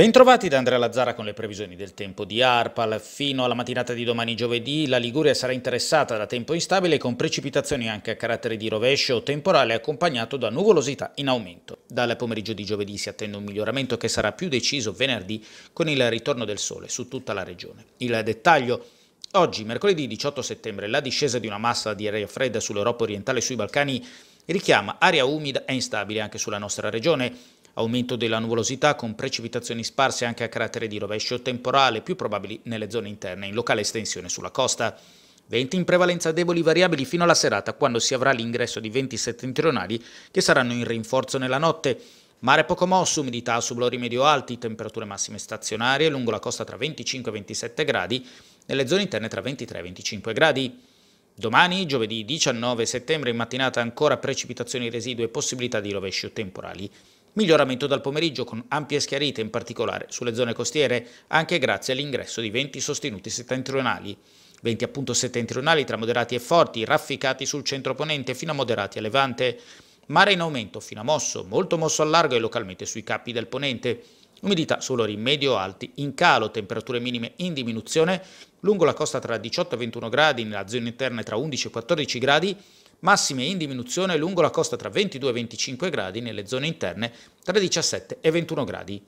Bentrovati da Andrea Lazzara con le previsioni del tempo di Arpal. Fino alla mattinata di domani giovedì la Liguria sarà interessata da tempo instabile con precipitazioni anche a carattere di rovescio o temporale accompagnato da nuvolosità in aumento. Dal pomeriggio di giovedì si attende un miglioramento che sarà più deciso venerdì con il ritorno del sole su tutta la regione. Il dettaglio Oggi, mercoledì 18 settembre, la discesa di una massa di aria fredda sull'Europa orientale e sui Balcani richiama aria umida e instabile anche sulla nostra regione Aumento della nuvolosità con precipitazioni sparse anche a carattere di rovescio temporale, più probabili nelle zone interne, in locale estensione sulla costa. Venti in prevalenza deboli variabili fino alla serata, quando si avrà l'ingresso di venti settentrionali che saranno in rinforzo nella notte. Mare poco mosso, umidità su sublori medio-alti, temperature massime stazionarie lungo la costa tra 25 e 27 gradi, nelle zone interne tra 23 e 25 gradi. Domani, giovedì 19 settembre, in mattinata ancora precipitazioni residue e possibilità di rovescio temporali. Miglioramento dal pomeriggio con ampie schiarite in particolare sulle zone costiere, anche grazie all'ingresso di venti sostenuti settentrionali. Venti appunto settentrionali tra moderati e forti, rafficati sul centro ponente fino a moderati a levante. Mare in aumento fino a mosso, molto mosso al largo e localmente sui capi del ponente. Umidità solori medio-alti in calo, temperature minime in diminuzione, lungo la costa tra 18 e 21 gradi, nella zona interna tra 11 e 14 gradi, massime in diminuzione lungo la costa tra 22 e 25 gradi nelle zone interne tra 17 e 21 gradi.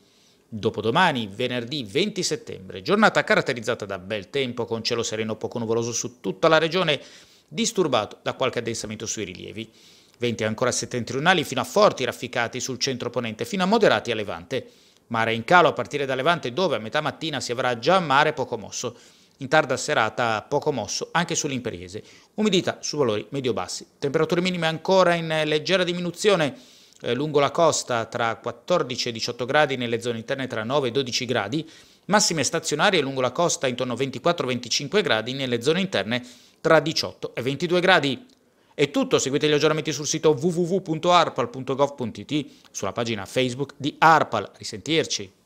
Dopodomani, venerdì 20 settembre, giornata caratterizzata da bel tempo con cielo sereno poco nuvoloso su tutta la regione, disturbato da qualche addensamento sui rilievi. Venti ancora settentrionali fino a forti rafficati sul centro ponente, fino a moderati a levante. Mare in calo a partire da levante dove a metà mattina si avrà già mare poco mosso in tarda serata poco mosso anche sull'imperiese. Umidità su valori medio-bassi. Temperature minime ancora in eh, leggera diminuzione eh, lungo la costa tra 14 e 18 gradi nelle zone interne tra 9 e 12 gradi, massime stazionarie lungo la costa intorno a 24-25 gradi nelle zone interne tra 18 e 22 gradi. È tutto, seguite gli aggiornamenti sul sito www.arpal.gov.it, sulla pagina Facebook di Arpal. Risentirci.